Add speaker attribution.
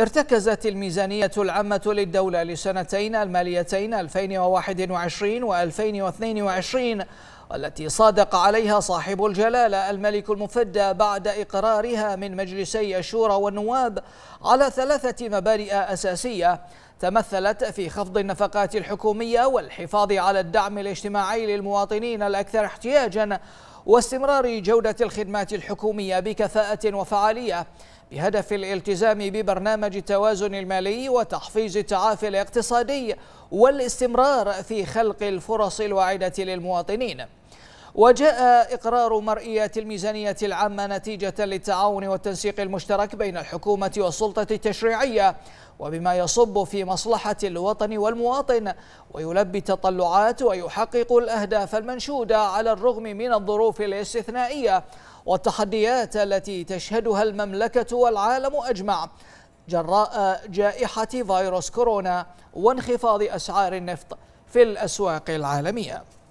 Speaker 1: ارتكزت الميزانية العامة للدولة لسنتين الماليتين 2021 و 2022 والتي صادق عليها صاحب الجلالة الملك المفدى بعد إقرارها من مجلسي الشورى والنواب على ثلاثة مبادئ أساسية تمثلت في خفض النفقات الحكومية والحفاظ على الدعم الاجتماعي للمواطنين الأكثر احتياجاً واستمرار جودة الخدمات الحكومية بكفاءة وفعالية بهدف الالتزام ببرنامج التوازن المالي وتحفيز التعافي الاقتصادي والاستمرار في خلق الفرص الواعدة للمواطنين وجاء إقرار مرئيات الميزانية العامة نتيجة للتعاون والتنسيق المشترك بين الحكومة والسلطة التشريعية وبما يصب في مصلحة الوطن والمواطن ويلبي التطلعات ويحقق الأهداف المنشودة على الرغم من الظروف الاستثنائية والتحديات التي تشهدها المملكة والعالم أجمع جراء جائحة فيروس كورونا وانخفاض أسعار النفط في الأسواق العالمية